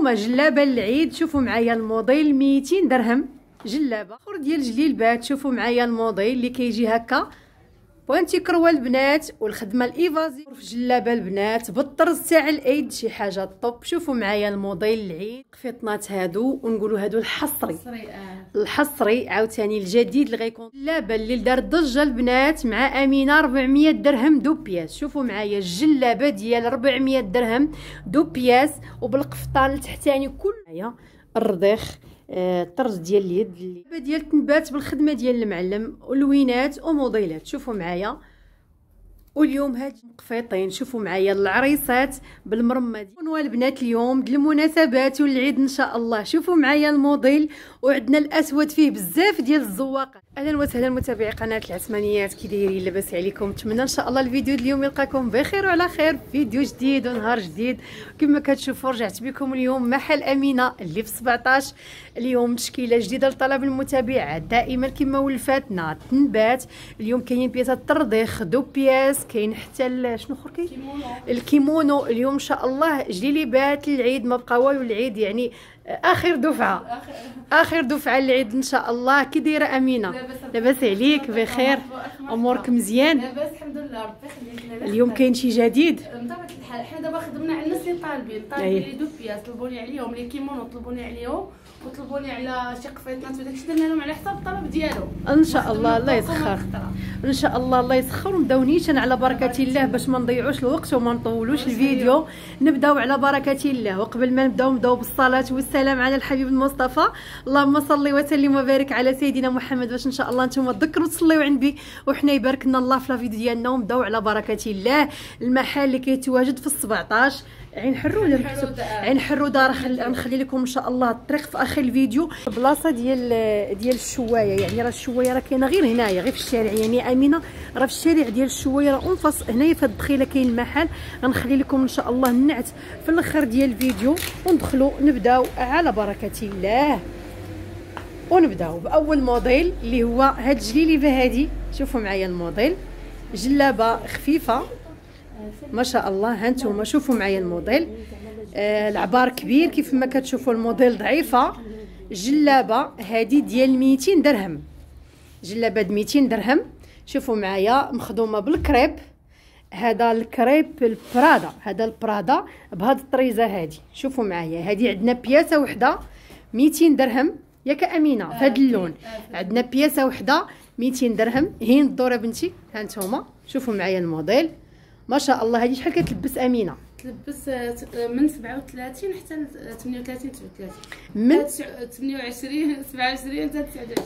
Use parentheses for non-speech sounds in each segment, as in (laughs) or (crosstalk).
هما جلابه للعيد شوفوا معايا الموديل 200 درهم جلابه اخر ديال جليل بات شوفوا معايا الموديل اللي كيجي هكا وانتي كروى البنات والخدمه الايفازي في جلابه البنات بالطرز تاع العيد شي حاجه طوب شوفوا معايا الموديل العيد قفيطنات هادو ونقولوا هادو الحصري الحصري آه. عاوتاني الجديد اللي غيكون جلابه اللي دار ضجه البنات مع امينه 400 درهم دو بياس شوفوا معايا الجلابه ديال 400 درهم دو بياس وبالقفطان التحتاني كل معايا الرضيخ الطرز آه، ديال اليد ديال التنبات بالخدمه ديال المعلم ولوينات وموديلات شوفوا معايا واليوم هاد القفيطين شوفوا معايا العريسات بالمرمد ديالهم البنات اليوم للمناسبات والعيد ان شاء الله شوفوا معايا الموديل وعندنا الاسود فيه بزاف ديال الزواق اهلا وسهلا متابعي قناه العثمانيات كي دايرين لاباس عليكم نتمنى ان شاء الله الفيديو اليوم يلقاكم بخير وعلى خير فيديو جديد ونهار جديد كما كتشوفوا رجعت بكم اليوم محل امينه اللي في 17 اليوم تشكيله جديده لطلب المتابعات دائما كما ولفاتنا تنبات اليوم كاينين بياسات ترضيخ دو بياس القميص كاين حتى شنو اخر كاين الكيمونو اليوم ان شاء الله جيلي بات العيد ما بقى والو العيد يعني اخر دفعه اخر دفعه العيد ان شاء الله كي دايره امينه لاباس عليك بخير امورك مزيان لاباس الحمد لله ربي يخليك اليوم كاين شي جديد بطبيعه الحال حنا دابا خدمنا على الناس اللي طالبين طالبين إيه. لي دو بياس طلبوني عليهم لي كيمونو طلبوني عليهم وطلبوا لي على شي قفيطنات وداكشي درنا لهم على حساب الطلب ديالهم ان شاء الله الله يسخر ان شاء الله الله يسخر ونبداو نيشان على بركه الله باش ما نضيعوش الوقت وما نطولوش الفيديو نبداو على بركه الله وقبل ما نبداو نبداو بالصلاه والسلام على الحبيب المصطفى اللهم صل وسلم وبارك على سيدنا محمد باش ان شاء الله نتوما تذكروا تصليو عندي وحنا يبارك لنا الله في الفيديو ديالنا ونبداو على بركه الله المحل اللي كيتواجد في 17 عين حرو ولا مكتوب عين حرو دار غنخلي لكم ان شاء الله الطريق في اخر الفيديو بلاصه ديال ديال الشوايه يعني راه الشوايه راه كاينه غير هنايا غير في الشارع يعني امينه راه في الشارع ديال الشوايه راه انفص هنايا في الدخيله كاين المحل غنخلي لكم ان شاء الله النعت في الاخر ديال الفيديو وندخلوا نبداو على بركه الله ونبداو باول موديل اللي هو هاد الجليليفه هادي شوفوا معايا الموديل جلابه خفيفه ما شاء الله هانتوما شوفوا معايا الموديل آه العبار كبير كيف ما كتشوفوا الموديل ضعيفه جلابه هذه ديال 200 درهم جلابه ب 200 درهم شوفوا معايا مخدومه بالكريب هذا الكريب البرادا هذا البرادا بهاد الطريزه هذه شوفوا معايا هذه عندنا بياسه وحده 200 درهم ياك امينه في هذا اللون عندنا بياسه وحده 200 درهم هين الدوره بنتي ها شوفوا معايا الموديل ما شاء الله هذه شحال كتلبس امينه تلبس آه، من 37 حتى 38 39 آه، من 28 27 حتى 29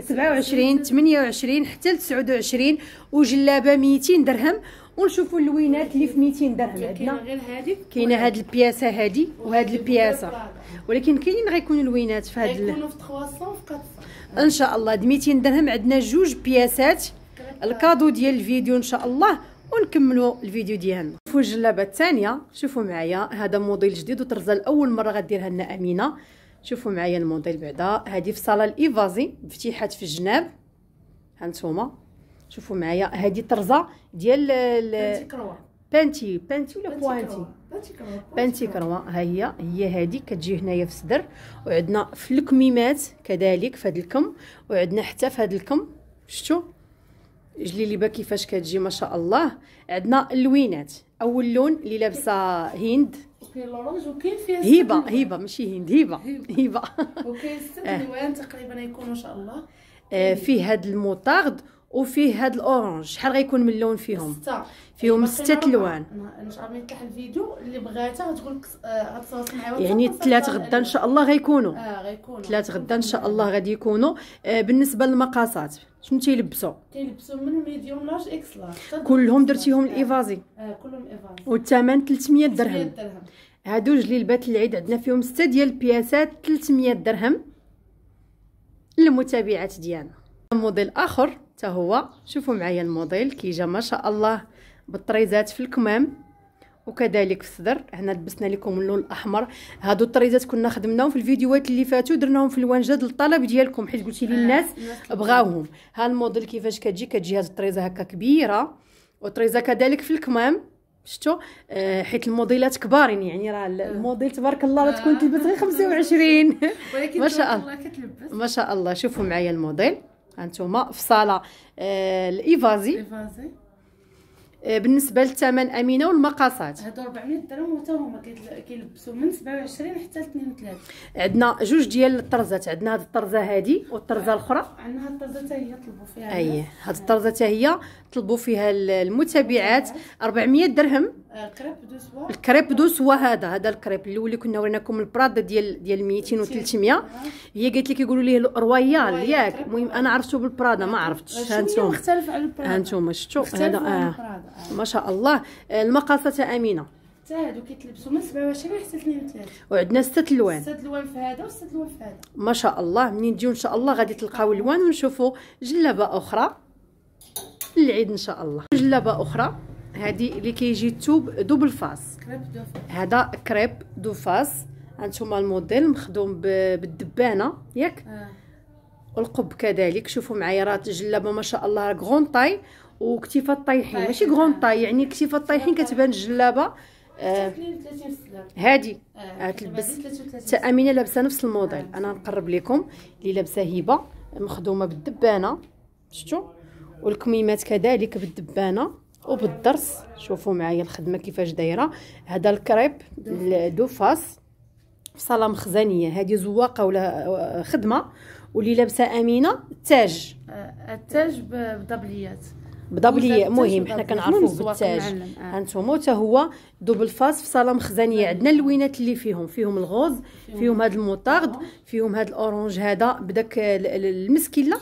28 27 28 حتى 29 وجلابه 200 درهم ونشوفوا اللوينات اللي في 200 درهم عندنا كاينه غير هذه كاينه هاد البياسه هذه وهذه البياسه ولكن كاينين غيكونوا اللوينات في هذه غيكونوا في 300 في 400 ان شاء الله د 200 درهم عندنا جوج بياسات الكادو ديال الفيديو ان شاء الله ونكملوا الفيديو ديالنا شوفوا الجلابه الثانيه شوفوا معايا هذا موديل جديد وترزه لاول مره غديرها لنا امينه شوفوا معايا الموديل بعدا هذه في صاله الايفازي مفتيحات في الجناب هانتوما شوفوا معايا هذه طرزه ديال بانتي بانتي ولا بوانتي بانتي كروا ها هي هي هذه كتجي هنايا في الصدر وعندنا في الكميمات كذلك في هذا الكم وعندنا حتى في هذا الكم شفتوا جليليبه كيفاش كتجي ما شاء الله عندنا اللوينات اول لون اللي لابسه هند وكاين لورونج وكاين فيها هبه هبه ماشي هند هبه هبه وكاين ست الوان تقريبا يكونوا ان شاء الله آه، فيه هذا الموطارد وفيه هاد الاورانج شحال غيكون من لون فيهم ستة فيهم يعني ستة الوان نشعر ملي تلاح الفيديو اللي بغاتها غتقول لك آه، غتصوت معايا يعني الثلاث غدا ان شاء الله غيكونوا اه غيكونوا الثلاث غدا ان شاء الله غادي يكونوا آه بالنسبه للمقاسات شنو تيلبسوا تيلبسوا من ميديوم لارج اكس لارج كلهم درتيهم الايفازي اه كلهم ايفازي والثمن 300 درهم درهم هادو جليبات العيد عندنا فيهم ستة ديال البياسات 300 درهم للمتابعات ديالنا موديل اخر هو شوفوا معايا الموديل كي جا ما شاء الله بالطريزات في الكمام وكذلك في الصدر هنا لبسنا لكم اللون الاحمر هادو الطريزات كنا خدمناهم في الفيديوهات اللي فاتوا درناهم في الوان جد للطلب ديالكم حيت قلتي لي آه، الناس بغاوهم ها الموديل كيفاش كتجي كتجي هاد الطريزه هكا كبيره وطريزه كذلك في الكمام شفتوا آه حيت الموديلات كبارين يعني راه آه. الموديل تبارك الله تكون آه. تلبس غير 25 (laughs) ولكن ما شاء الله ما شاء الله شوفوا معايا الموديل انتم في صاله آه، الايفازي آه، بالنسبه للثمن امينه والمقاسات هادو 400 درهم وتا هما كيلبسوا من 27 حتى 32 عندنا جوج ديال الطرزات عندنا هاد الطرزه هادي والطرزه الاخرى عندنا هاد الطرزه حتى هي طلبوا فيها اييه هاد الطرزه حتى هي طلبوا فيها المتابعات 400 درهم آه، الكريب دو سوا هذا هذا الكريب اللي كنا وريناكم البراد ديال ديال 200 و 300 هي قالت لك يقولوا ليه الرويال ياك آه. المهم انا عرفته بالبرادا ما عرفتش ها آه، انتم مختلف على البرادا ها انتم شفتوا هذا آه. ما شاء الله المقاصه امينه حتى هادو كيتلبسوا من 27 حتى 32 وعندنا ست الوان ست الوان في هذا وست الوان في هذا ما شاء الله منين تجيو ان شاء الله غادي تلقاو الوان ونشوفوا جلابه اخرى للعيد ان شاء الله جلابه اخرى هادي اللي كيجي توب دوبل فاس هذا كريب دو فاس هانتوما الموديل مخدوم بالدبانه ياك آه. والقب كذلك شوفوا معايا راه الجلابه ما شاء الله غون طاي وكتيفه طايحين ماشي غون طاي يعني كتيفه طايحين كتبان الجلابه آه. هادي آه تلبس حتى امينه لابسه نفس الموديل آه. انا نقرب لكم اللي لابسه هبه مخدومه بالدبانه شفتوا والكميمات كذلك بالدبانه وبالدرس شوفوا معايا الخدمه كيفاش دايره هذا الكريب دوفاس صاله مخزنيه هذه زواقه ولا آه، خدمه واللي لابسه امينه التاج آه، التاج بدبليات بدبليات مهم حنا كنعرفوا بالتاج آه. هانتوما حتى هو دوبل فاس في صاله مخزنيه عندنا اللوينات اللي فيهم فيهم الغوز فيهم هذا الموطارد فيهم هذا الاورنج هذا بداك المسكي لا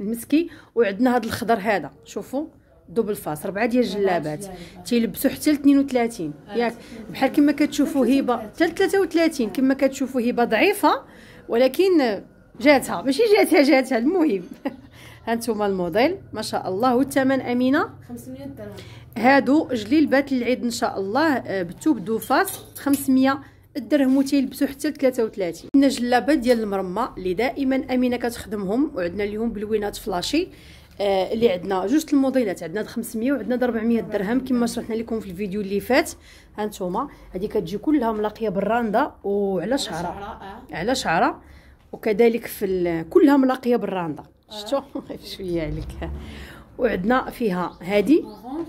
المسكي وعندنا هذا الخضر هذا شوفوا دوبل فاس ربعه ديال الجلابات تيلبسوا حتى ل 32 آه، ياك بحال كما كتشوفوا هبه حتى ل 33 كما كتشوفوا هبه ضعيفه ولكن جاتها ماشي جاتها جاتها المهم (laughs) ها انتم الموديل ما شاء الله والثمن امينه 500 درهم هادو جليلبات العيد ان شاء الله آه، بتوب فاس 500 الدرهم وتيلبسوا حتى 33 عندنا جلابات ديال المرمى اللي دائما امينه كتخدمهم وعندنا اليوم بلوينات فلاشي آه اللي عندنا جوج الموديلات عندنا د 500 وعندنا د 400 درهم كما شرحنا لكم في الفيديو اللي فات ها نتوما هذه كتجي كلها ملاقيه بالرانده وعلى شعره على شعره آه. وكذلك في كلها ملاقيه بالرانده آه. شفتوا (laughs) شويه عليك وعندنا فيها هادي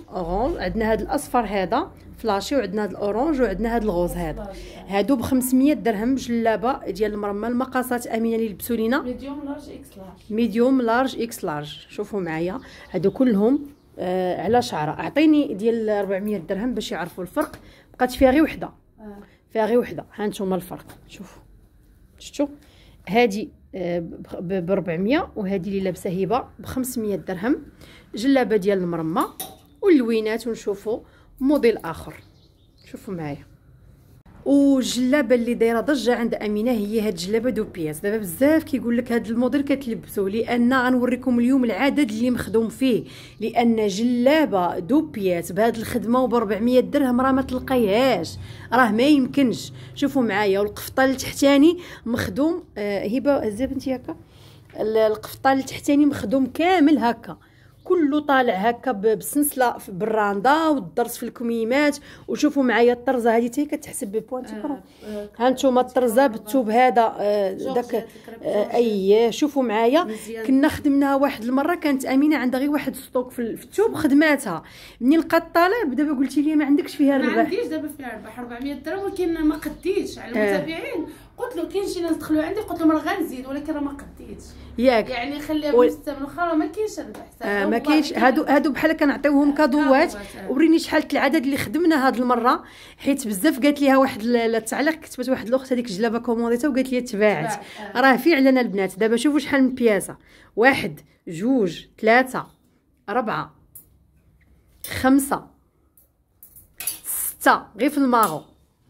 اورانج عندنا هاد الاصفر هذا فلاشي وعندنا هاد الاورانج وعندنا هاد الغوز هذا هادو ب 500 درهم جلابه ديال المرمل مقاسات امينه اللي لبسوا لينا ميديوم لارج اكس لارج ميديوم لارج اكس لارج شوفوا معايا هادو كلهم آه على شعره اعطيني ديال 400 درهم باش يعرفوا الفرق بقات فيها غير وحده آه. فيها غير وحده ها انتم الفرق شوفوا شفتوا هادي آه، ب 400 وهذه اللي لابسه هبه ب 500 درهم جلابه ديال المرمه واللوينات ونشوفوا موديل اخر شوفوا معايا والجلابه اللي دايره ضجه عند امينه هي هاد جلابه دو بياس دابا بزاف كيقول لك هاد الموديل كتلبسوا لان غنوريكم اليوم العدد اللي مخدوم فيه لان جلابه دو بياس بهاد الخدمه وب 400 درهم راه ما تلقايهاش راه ما يمكنش شوفوا معايا والقفطه التحتاني مخدوم آه هبه هزه بنتي هكا القفطه التحتاني مخدوم كامل هكا كله طالع هكا بالسنسله في بالراندا والضرس في الكميمات وشوفوا معايا الطرزه هذه حتى هي كتحسب ببوان تيكرون آه، آه، ها نتوما الطرزه بالثوب هذا آه، داك اي شوفوا معايا كنا خدمناها واحد المره كانت امينه عندها غير واحد ستوك في الثوب خدماتها مني لقات الطلب دابا قلتي لي ما عندكش فيها ربح ما عنديش دابا فيها ربح 400 درهم ولكن ما قديتش على المتابعين قلت له كاين شي ناس دخلوا عندي قلت لهم راه غنزيد ولكن راه ما قديتش ياك يعني خليها و... من الاخر راه ما كاينش هذا الحساب آه ما كاينش هادو هادو بحال كنعطيوهم آه، كادوات آه. وريني شحال العدد اللي خدمنا هاد المره حيت بزاف قالت ليها واحد التعليق كتبت واحد الاخت هذيك الجلابه كومونديتها وقالت لي تباعت آه. راه فعلا البنات دابا شوفوا شحال من بياسه واحد جوج ثلاثه ربعه خمسه سته غير في المارو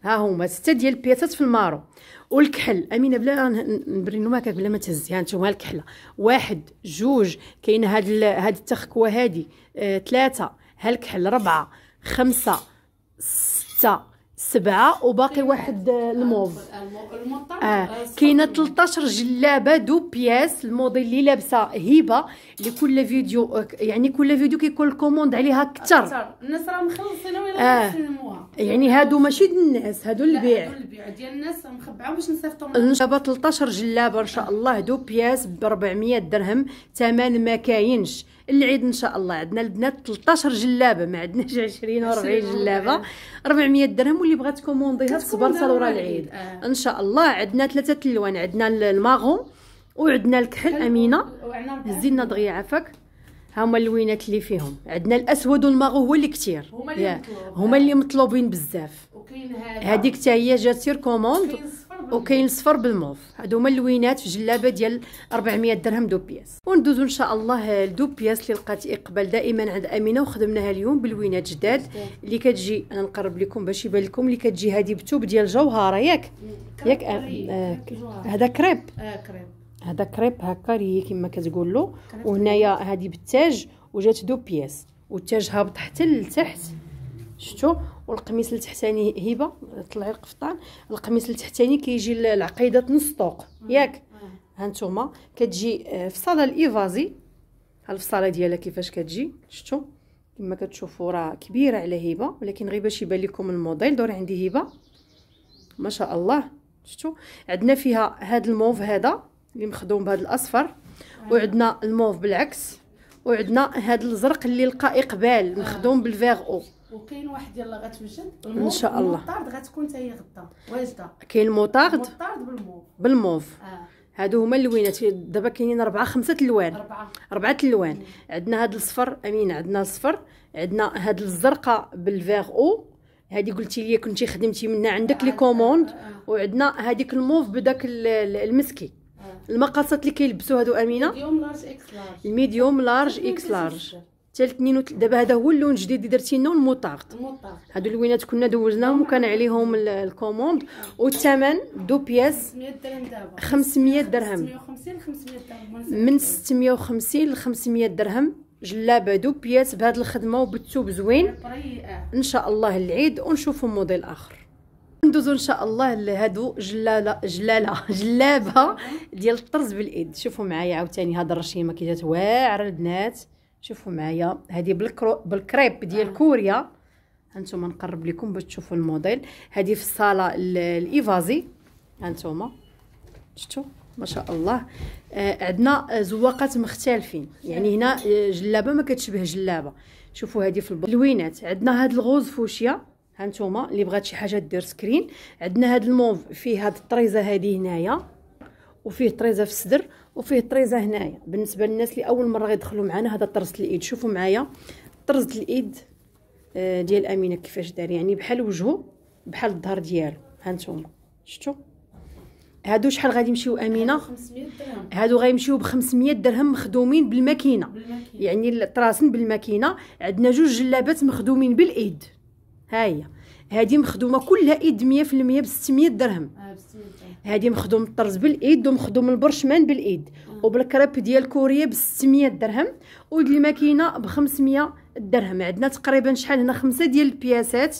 ها هما سته ديال البياسات في المارو والكحل امينه بلا نبري نوماكك بلا ما تهزي يعني هانتوما الكحله واحد جوج كاين هاد هاد التخكوه هادي ثلاثه آه، هالكحل ربعه خمسه سته سبعه وباقي واحد الموف اه, آه،, آه،, آه، كاينه 13 جلابه دو بياس الموديل اللي لابسه هبه لكل فيديو يعني كل فيديو كيكون الكوموند عليها كثر الناس راه مخلصين ولا آه. يعني هادو ماشي ديال الناس هادو البيع هادو البيع ديال الناس مخبعه باش نصيفطهم جابه 13 جلابه ان شاء الله دو بياس ب 400 درهم ثمن ما كاينش العيد ان شاء الله عندنا البنات 13 جلابه ما عندناش 20 و40 جلابه 400 درهم واللي بغات تكومونديها تصبر ورا العيد آه. ان شاء الله عندنا ثلاثه الوان عندنا الماغون وعندنا الكحل امينه هزي دغيا عافاك ها هما اللوينات اللي فيهم عندنا الاسود والماغو هو اللي كثير هما اللي مطلوبين بزاف وكاين هذا هذيك حتى هي جات سير كوموند وكاين الصفر بالموف هادو هما اللوينات في جلابه ديال 400 درهم دو بياس وندوزو ان شاء الله لدو بياس اللي لقات اقبال دائما عند امينه وخدمناها اليوم بالوينات جداد اللي كتجي انا نقرب لكم باش يبان لكم اللي كتجي هذه بتوب ديال جوهره ياك ياك آه، هذا كريب اه كريب هذا كريب هكا هي كما كتقول له وهنايا هذه بالتاج وجات دو بياس والتاج هابط حتى لتحت شفتوا والقميص التحتاني هبه طلعي القفطان القميص التحتاني كيجي العقيده نص طوق ياك هانتوما كتجي آه، فصاله الايفازي ها الفصاله ديالها كيفاش كتجي شفتوا كما كتشوفوا راه كبيره على هبه ولكن غير باش يبان لكم الموديل دور عندي هبه ما شاء الله شفتوا عندنا فيها هاد الموف هذا اللي مخدوم بهذا الاصفر وعندنا الموف بالعكس وعندنا هاد الزرق اللي لقى اقبال مخدوم بالفيغ او وكاين واحد يلا غتوجد ان شاء الله المطارد غتكون حتى هي غدا واجده كاين المطارد المطارد بالموف بالموف آه. هادو هما اللوينات دابا كاينين ربعه خمسه الوان ربعه ربعه الوان عندنا هاد الصفر امين عندنا الصفر عندنا هاد الزرقاء بالفيغ او هادي قلتي لي كنتي خدمتي منها عندك آه. لي كوموند آه،, آه. وعندنا هاديك الموف بداك المسكي آه. المقاسات اللي كيلبسوا هادو امينه ميديوم لارج اكس لارج الميديوم لارج اكس لارج حتى الاثنين دابا هذا هو اللون الجديد اللي درتي لنا الموطارد هادو اللوينات كنا دوزناهم وكان عليهم الكوموند والثمن دو بياس 500 درهم دابا 500 درهم 650 500 درهم من 650 ل 500 درهم جلابه دو بياس بهذه الخدمه وبالثوب زوين ان شاء الله العيد ونشوفوا موديل اخر ندوزو ان شاء الله لهادو جلاله جلاله (laughs) جلابه ديال الطرز بالايد شوفوا معايا عاوتاني هاد الرشيمه كي جات واعره البنات شوفوا معايا هذه بالكريب ديال آه. كوريا هانتوما نقرب لكم باش تشوفوا الموديل هذه في الصاله الايفازي هانتوما شفتوا ما شاء الله آه عندنا زواقات مختلفين يعني هنا آه، جلابه ما كتشبه جلابه شوفوا هذه في اللوينات عندنا هذا الغوز فوشيا هانتوما اللي بغات شي حاجه دير سكرين عندنا هذا الموف فيه هاد الطريزه هذه هنايا وفيه طريزه في الصدر وفيه طريزه هنايا بالنسبه للناس اللي اول مره غيدخلوا معنا هذا طرز الايد شوفوا معايا طرز الايد آه، ديال امينه كيفاش دار يعني بحال وجهه بحال الظهر ديالو هانتوما شفتوا هادو شحال غادي يمشيو امينه 500 درهم هادو غيمشيو ب 500 درهم مخدومين بالماكينه, يعني الطراسن بالماكينه عندنا جوج جلابات مخدومين بالايد ها هي هادي مخدومه كلها ايد 100% ب 600 درهم اه ب 600 درهم هادي مخدوم الطرز بالايد ومخدوم البرشمان بالايد آه. وبالكريب ديال كوريا ب 600 درهم ودي الماكينه ب 500 درهم عندنا تقريبا شحال هنا خمسه ديال البياسات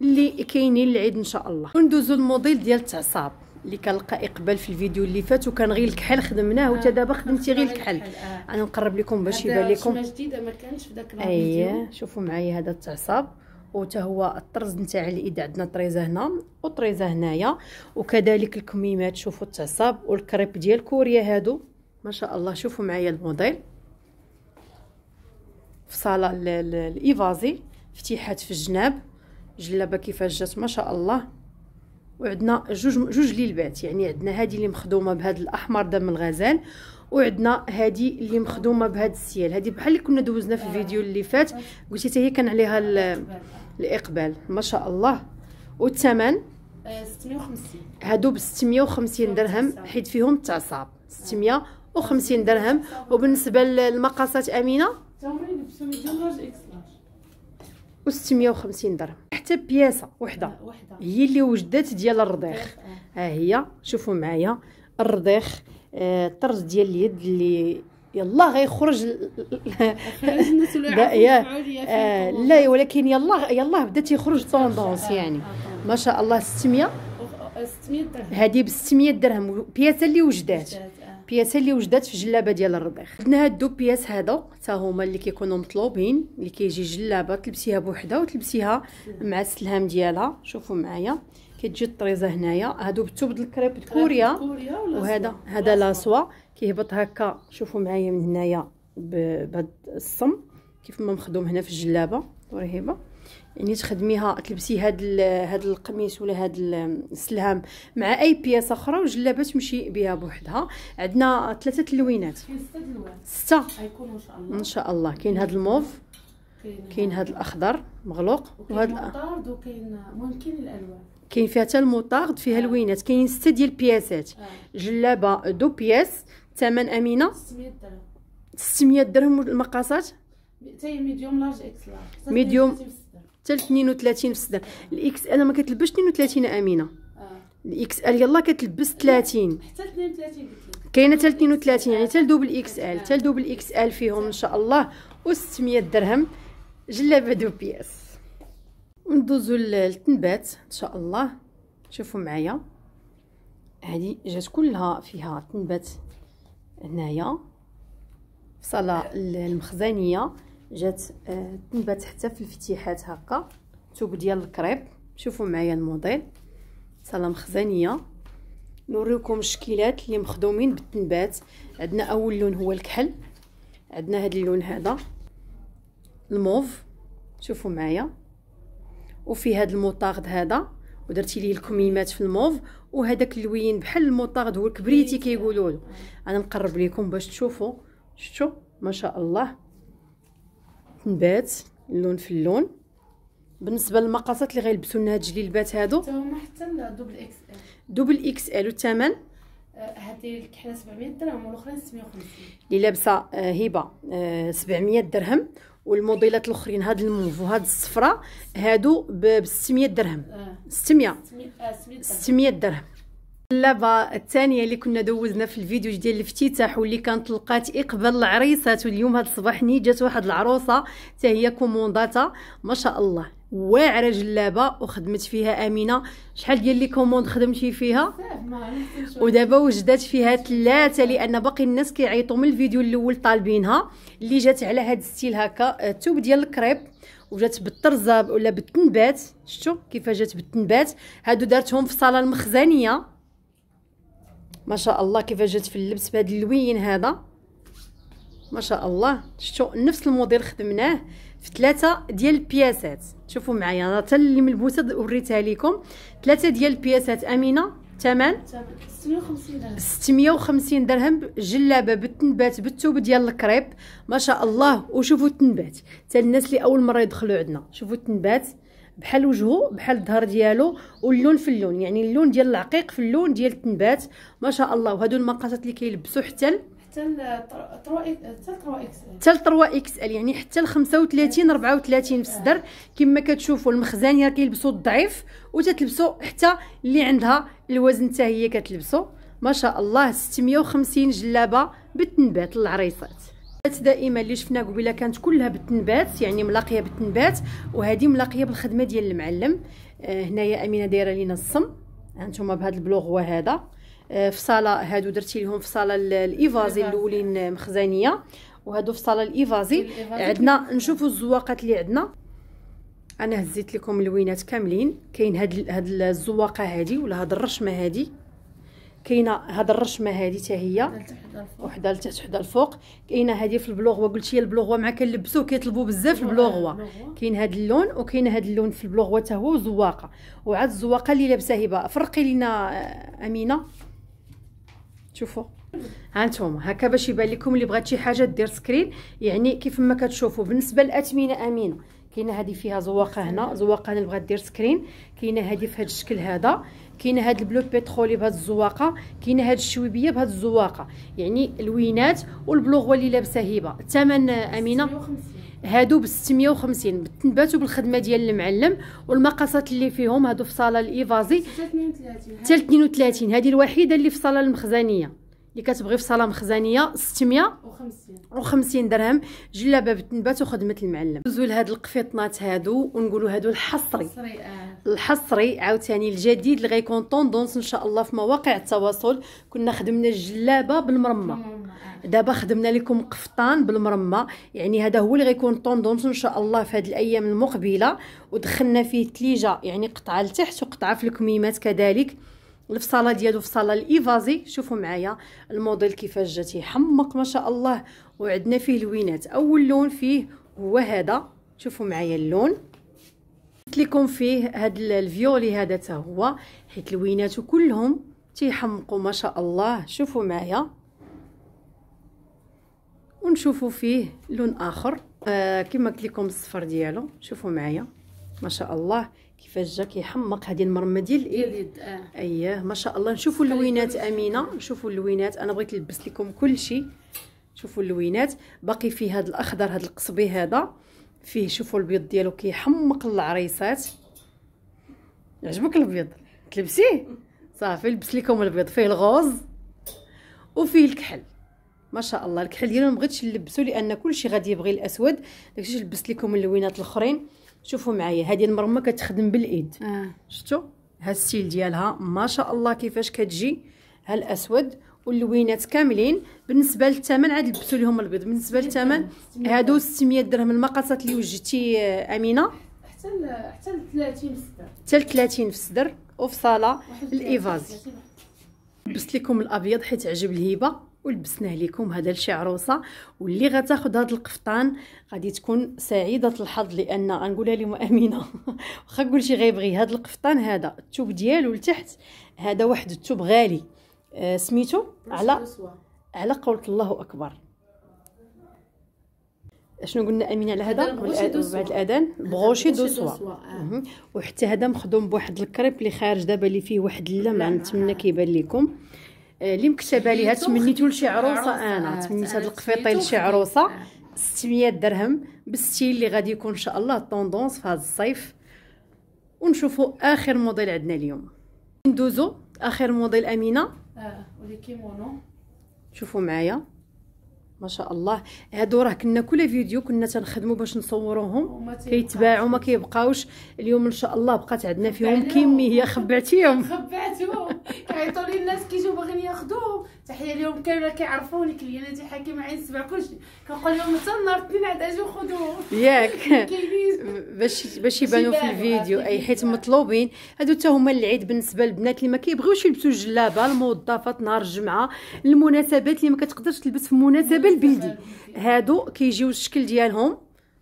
اللي كاينين العيد ان شاء الله وندوزو الموديل ديال التعصاب اللي كنلقى اقبال في الفيديو اللي فات وكان غير الكحل خدمناه آه. وتا دابا خدمتي غير الكحل آه. انا نقرب لكم باش يبان لكم جديده ما كانش في داك الفيديو اييه شوفوا معايا هذا التعصاب وتا هو الطرز نتاع الايد عندنا طريزه هنا وطريزه هنايا وكذلك الكميمات شوفوا التعصاب والكريب ديال كوريا هادو ما شاء الله شوفوا معايا الموديل في صاله الايفازي فتيحات في الجناب جلابه كيفاش جات ما شاء الله وعندنا جوج جوج ليلبات يعني عندنا هذه اللي مخدومه بهذا الاحمر دم الغزال وعندنا هذه اللي مخدومه بهذا السيال هذه بحال اللي كنا دوزنا في الفيديو اللي فات قلتي حتى هي كان عليها الاقبال ما شاء الله والثمن 650 آه، هادو ب 650 درهم حيت فيهم التعصاب 650 درهم وبالنسبه للمقاسات امينه و 650 درهم حتى بياسه آه، وحده هي اللي وجدت ديال الرضيخ آه. ها هي شوفوا معايا الرضيخ الطرز ديال اليد اللي يلا غيخرج آه، لا ولكن يلا يلا بدا تيخرج طوندونس يعني ما شاء الله 600 600 درهم هذه ب 600 درهم بياسه اللي وجدات بياسه اللي وجدات في جلابه ديال الرضيخ خدنا هاد دو بياس هذا حتى هما اللي كيكونوا مطلوبين اللي كيجي جلابه تلبسيها بوحدها وتلبسيها مع السلهام ديالها شوفوا معايا كتجي الطريزه هنايا هادو بالثوب ديال الكريب كوريا وهذا هذا لاسوا كيهبط هكا شوفوا معايا من هنايا بهاد الصم كيف ما مخدوم هنا في الجلابه ورهيبه يعني تخدميها تلبسي هاد هاد القميص ولا هاد السلهام مع اي بياسه اخرى وجلابه تمشي بها بوحدها عندنا ثلاثه اللوينات سته غيكونوا ان شاء الله ان شاء الله كاين هاد الموف كاين هاد الاخضر مغلوق وهاد المطارد وكاين ممكن الالوان كاين فيها حتى المطارد فيها آه. لوينات كاين سته ديال البياسات آه. جلابه دو بياس ثمن امينه 600 درهم 600 درهم المقاسات ميديوم لارج اكس لارج ميديوم حتى ل 32 في الصدر الاكس ال ما كتلبش 32 امينه آه. الاكس ال يلا كتلبس 30 إيه، حتى 32 كاينه حتى 32 يعني حتى دوبل اكس آه. ال حتى دوبل اكس ال فيهم ان شاء الله و 600 درهم جلابه دو بياس وندوزو للتنبات ان شاء الله شوفوا معايا هذه جات كلها فيها تنبات هنايا في صاله المخزنيه جات آه، تنبت حتى في الفتيحات هكا توب ديال الكريب شوفوا معايا الموديل صاله مخزنيه نوريكم الشكيلات اللي مخدومين بالتنبات عندنا اول لون هو الكحل عندنا هذا اللون هذا الموف شوفوا معايا وفي هذا الموطارد هذا ودرتي ليه الكميمات في الموف وهذاك اللوين بحال الموطارد هو الكبريتي كيقولوا له انا نقرب لكم باش تشوفوا شفتوا ما شاء الله نبات اللون في اللون بالنسبه للمقاسات اللي غيلبسوا لنا هاد الجليبات هادو حتى هما حتى دوبل اكس ال دوبل اكس ال والثمن هادي الكحله 700 درهم والاخرين 650 اللي لابسه آه، هبه 700 آه، درهم والموديلات الاخرين هاد الموف وهاد الصفراء هادو ب 600 درهم 600 آه. 600 درهم اللعبه الثانيه اللي كنا دوزنا في الفيديو ديال الافتتاح واللي كانت لقات اقبال العريسات واليوم هاد الصباح ني جات واحد العروسه حتى هي كومونداتا ما شاء الله واعره جلابه وخدمت فيها امينه شحال ديال لي كوموند خدمتي فيها ودابا وجدات فيها ثلاثه لان باقي الناس كيعيطوا من الفيديو الاول طالبينها اللي جات على هاد الستيل هكا الثوب آه، ديال الكريب وجات بالطرزه ولا بالتنبات شفتوا كيفاش جات بالتنبات هادو دارتهم في الصاله المخزنيه ما شاء الله كيف جات في اللبس بهذا اللوين هذا ما شاء الله شفتوا نفس الموديل خدمناه في ثلاثه ديال البياسات شوفوا معايا انا حتى اللي ملبوسه وريتها لكم ثلاثه ديال البياسات امينه ثمن 650 درهم 650 درهم جلابه بالتنبات بالثوب ديال الكريب ما شاء الله وشوفوا التنبات حتى الناس اللي اول مره يدخلوا عندنا شوفوا التنبات بحال وجهه بحال الظهر ديالو واللون في اللون يعني اللون ديال العقيق في اللون ديال التنبات ما شاء الله وهادو المقاسات اللي كيلبسوا حتى حتى 3 اكس حتى 3 اكس ال يعني حتى ل 35 34 في الصدر كما كتشوفوا المخزانيه كيلبسوا الضعيف وتتلبسوا حتى اللي عندها الوزن حتى هي كتلبسوا ما شاء الله 650 جلابه بالتنبات العريصات النبات دائما اللي شفنا قبيله كانت كلها بالتنبات يعني ملاقيه بالتنبات وهذه ملاقيه بالخدمه ديال المعلم آه، هنايا امينه دايره لينا الصم هانتوما بهذا البلوغ هذا آه، في صاله هادو درتي لهم في صاله الايفازي الاولين آه، مخزانيه وهادو في صاله الايفازي عندنا نشوفوا الزواقات اللي عندنا انا هزيت لكم اللوينات كاملين كاين هاد هاد الزواقه هادي ولا هاد الرشمه هادي كاينه هاد الرشمه هادي حتى هي وحده لتحت وحده الفوق كاينه هادي في البلوغوا قلت البلوغوا مع كنلبسوه كيطلبوا بزاف البلوغوا كاين هاد اللون وكاين هاد اللون في البلوغوا حتى هو زواقه وعاد الزواقه اللي لابسه هبه فرقي لينا آه، امينه شوفوا هانتوما هكا باش يبان لكم اللي بغات شي حاجه دير سكرين يعني كيف ما كتشوفوا بالنسبه للاثمنه امينه كاينه هذه فيها زواقه هنا زواقه هنا اللي بغات دير سكرين كاينه هذه في هذا الشكل هذا كاينه هاد البلو بيترولي بهاد الزواقه كاينه هاد الشويبيه بهاد الزواقه يعني الوينات والبلوغوه اللي لابسه هبه الثمن امينه هادو ب 650 بالتنباتو بالخدمه ديال المعلم والمقاسات اللي فيهم هادو في صاله الايفازي حتى 32 هذه الوحيده اللي في صاله المخزنيه اللي كتبغي في صاله مخزنيه 650 50 درهم جلابه بتنبات وخدمه المعلم ندوزو لهاد القفيطنات هادو ونقولوا هادو الحصري الحصري آه. عاوتاني الجديد اللي غيكون طوندونس ان شاء الله في مواقع التواصل كنا خدمنا الجلابه بالمرمى آه. دابا خدمنا لكم قفطان بالمرمى يعني هذا هو اللي غيكون طوندونس ان شاء الله في هاد الايام المقبله ودخلنا فيه التليجه يعني قطعه لتحت وقطعه في الكميمات كذلك الفصاله ديالو فصاله الايفازي شوفوا معايا الموديل كيفاش جا تيحمق ما شاء الله وعندنا فيه لوينات اول لون فيه هو هذا شوفوا معايا اللون قلت لكم فيه هاد الفيولي هذا حتى هو حيت لوينات كلهم تيحمقوا ما شاء الله شوفوا معايا ونشوفوا فيه لون اخر آه كما قلت لكم الصفر ديالو شوفوا معايا ما شاء الله كيفاش جا كيحمق هذه المرمه ديال اليد آه. اييه ما شاء الله نشوفوا اللوينات امينه نشوفوا اللوينات انا بغيت نلبس لكم كلشي شوفوا اللوينات باقي فيه هذا الاخضر هذا القصبي هذا فيه شوفوا البيض ديالو كيحمق العريسات عجبك البيض تلبسيه صافي لبس لكم البيض فيه الغوز وفيه الكحل ما شاء الله الكحل ديالو ما بغيتش نلبسو لان كلشي غادي يبغي الاسود داكشي لبست لكم اللوينات الاخرين شوفوا معايا هذه المرمه كتخدم باليد آه. شفتوا ها السيل ديالها ما شاء الله كيفاش كتجي ها الاسود واللوينات كاملين بالنسبه للثمن عاد لبسوا لهم البيض بالنسبه للثمن هادو 600 درهم المقاسات اللي وجدتي آه، امينه حتى حتى 30 في الصدر حتى 30 في الصدر وفي صاله الايفازي لبست لكم الابيض حيت عجب الهيبه ولبسناه لكم هذا لشي عروسه واللي غتاخد هذا القفطان غادي تكون سعيده الحظ لان غنقولها لهم امينه (laughs) واخا شي غيبغي هذا القفطان هذا الثوب ديالو لتحت هذا واحد الثوب غالي آه سميتو على على قولة الله اكبر شنو قلنا امينه على هذا بعد الاذان بغوشي دو سوا وحتى هذا مخدوم بواحد الكريب اللي خارج دابا اللي فيه واحد اللمع نتمنى كيبان لكم آه، اللي مكتبه ليها تمنيتو لشي عروسه انا آه، نعم، تمنيت آه، هاد القفيطيل لشي عروسه 600 درهم بالستيل اللي غادي يكون ان شاء الله طوندونس في هذا الصيف ونشوفوا اخر موديل عندنا اليوم ندوزو اخر موديل امينه اه ولي كيمونو شوفوا معايا ما شاء الله هادو راه كنا كل فيديو كنا تنخدموا باش نصوروهم كيتباعوا ما كيبقاوش اليوم ان شاء الله بقات عندنا فيهم يعني كميه خبعتيهم (laughs) خبعتهم كيعيطوا لي الناس كيجيو باغيين ياخذوهم تحيه اليوم كامله كيعرفوني كلياناتي حكيمه عين سبع كلشي كنقول لهم حتى النهار الاثنين عاد اجيو خذوهم ياك (laughs) باش باش يبانوا في الفيديو اي حيت مطلوبين هادو حتى هما العيد بالنسبه للبنات اللي ما كيبغيوش يلبسوا الجلابه الموظفات نهار الجمعه المناسبات اللي ما كتقدرش تلبس في مناسبه البلدي هادو كيجيو الشكل ديالهم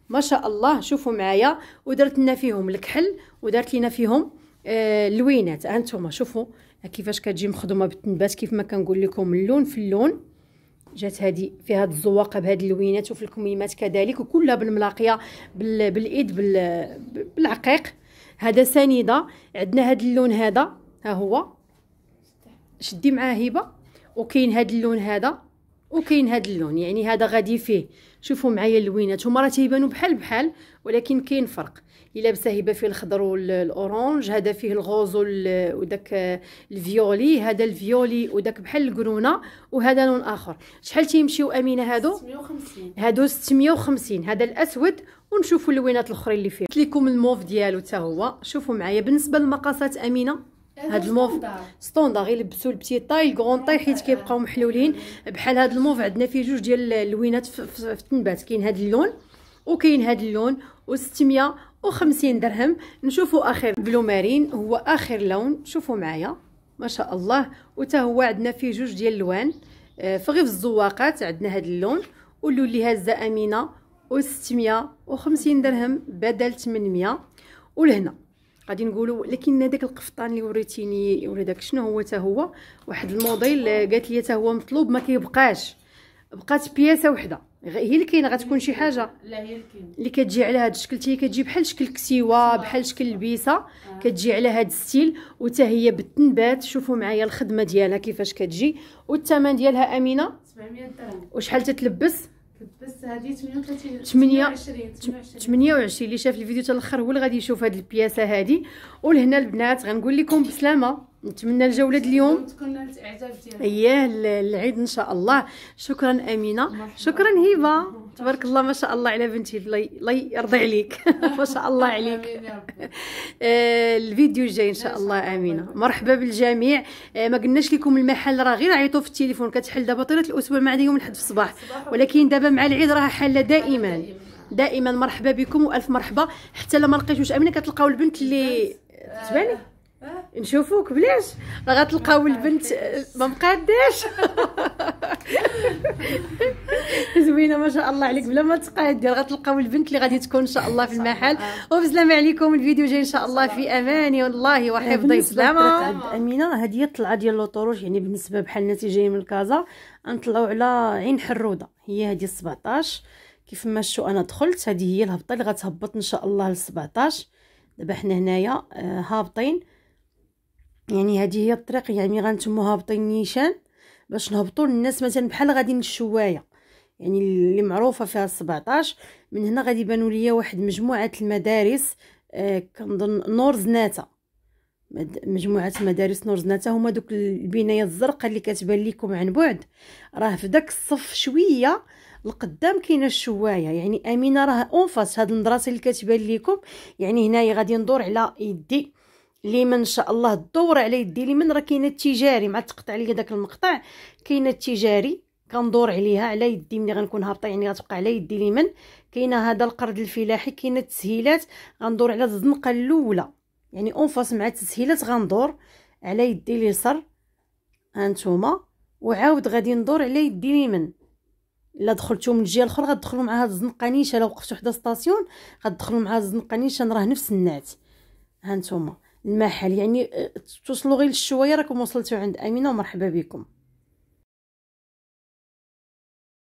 ما شاء الله شوفوا معايا ودرت لنا فيهم الكحل ودرت لينا فيهم آه، اللوينات آه ها شوفوا كيفاش كتجي مخدومه بالتنبات كيف ما كنقول لكم اللون في اللون جات هذه فيها هاد الزواقه بهاد اللوينات وفي الكميمات كذلك وكلها بالملاقيه بالايد بالعقيق هذا سنيده عندنا هاد اللون هذا ها هو شدي معاه هبه وكاين هاد اللون هذا وكاين هاد اللون يعني هذا غادي فيه شوفوا معايا اللوينات هما راه تيبانوا بحال بحال ولكن كاين فرق لابسه هبه فيه الخضر والاورانج هذا فيه الغوز وداك الفيولي هذا الفيولي وداك بحال الكرونه وهذا لون اخر شحال تيمشيو امينه هادو 650 هادو 650 هذا الاسود ونشوفوا اللوينات الاخرين اللي فيه قلت لكم الموف ديالو حتى هو شوفوا معايا بالنسبه للمقاسات امينه هاد الموف ستوندار يلبسوا البتي طاي الكرون طاي حيت كيبقاو محلولين بحال هاد الموف عندنا فيه جوج ديال اللوينات في التنبات كاين هاد اللون وكاين هاد اللون وخمسين درهم نشوفوا اخر بلومارين هو اخر لون شوفوا معايا ما شاء الله وتا هو عندنا فيه جوج ديال اللوان آه في الزواقات عندنا هذا اللون واللولي هازه امينه و 650 درهم بدل 800 ولهنا غادي نقولوا لكن داك القفطان اللي وريتيني ولا داك شنو هو تا هو واحد الموديل آه، قالت لي تا هو مطلوب ما كيبقاش بقات بياسه وحده هي كاينه غتكون شي حاجه لا هي اللي كتجي على هذا الشكل هي كتجي بحال شكل كسيوه بحال شكل لبيسه آه. كتجي على هذا الستيل وتا هي بالتنبات شوفوا معايا الخدمه ديالها كيفاش كتجي والثمن ديالها امينه 700 درهم وشحال تتلبس بس هذه 38 28 28 اللي شاف الفيديو حتى هو اللي غادي يشوف هذه البياسه هذه ولهنا البنات غنقول لكم بسلامه نتمنى الجوله اليوم تكون نالت اعجاب ديالكم اياه العيد ان شاء الله شكرا امينه شكرا هبه تبارك الله ما شاء الله على بنتي الله يرضي عليك (laughs) ما شاء الله عليك (laughs) آه، الفيديو الجاي ان شاء الله امينه مرحبا بالجميع آه، ما قلناش لكم المحل راه غير عيطوا في التليفون كتحل دابا طيله الاسبوع ما عاد يوم الاحد في الصباح ولكن دابا مع العيد راه حاله دائما دائما مرحبا بكم والف مرحبا حتى لما لقيتوش امينه كتلقاو البنت اللي تباني آه. نشوفوك بلاش راه غتلقاو البنت ما مقاداش (laughs) (laughs) زوينه ما شاء الله عليك بلا ما تقادر غتلقاو البنت اللي غادي تكون ان شاء الله في المحل وبسلامه عليكم الفيديو جاي ان شاء الله في امان والله وحفظ السلامه امينه هذه الطلعه ديال لوطوروج يعني بالنسبه بحال الناس اللي من كازا غنطلعوا على عين حروده هي هذه 17 كيف ما شو انا دخلت هذه هي الهبطه اللي غتهبط ان شاء الله ل 17 دابا حنا هنايا آه، هابطين يعني هذه هي الطريق يعني غنتموا هابطين نيشان باش نهبطوا للناس مثلا بحال غادي للشوايه يعني اللي معروفه فيها 17 من هنا غادي يبانوا ليا واحد مجموعه المدارس آه كنظن نور زناته مجموعه مدارس نور زناته هما دوك البنايات الزرقاء اللي كتبان لكم عن بعد راه في داك الصف شويه القدام كاينه الشوايه يعني امينه راه اونفاس هاد المدرسه اللي كتبان لكم يعني هنايا غادي ندور على يدي لمن ان شاء الله الدور على يدي لمن راه كاينه التجاري مع تقطع لي داك المقطع كاينه التجاري كندور عليها على يدي ملي غنكون هابطه يعني غتبقى على يدي اليمين كاينه هذا القرد الفلاحي كاينه التسهيلات غندور على الزنقه الاولى يعني اونفاس مع التسهيلات غندور على يدي اليسار هانتوما وعاود غادي ندور على يدي اليمين الا دخلتو من الجهه الاخرى غتدخلوا مع هاد الزنقه نيشه الا وقفتو حدا ستاسيون غتدخلوا مع هاد الزنقه نيشه راه نفس النعت هانتوما المحل يعني آه، توصلوا غير شويه راكم وصلتوا عند امينه ومرحبا بكم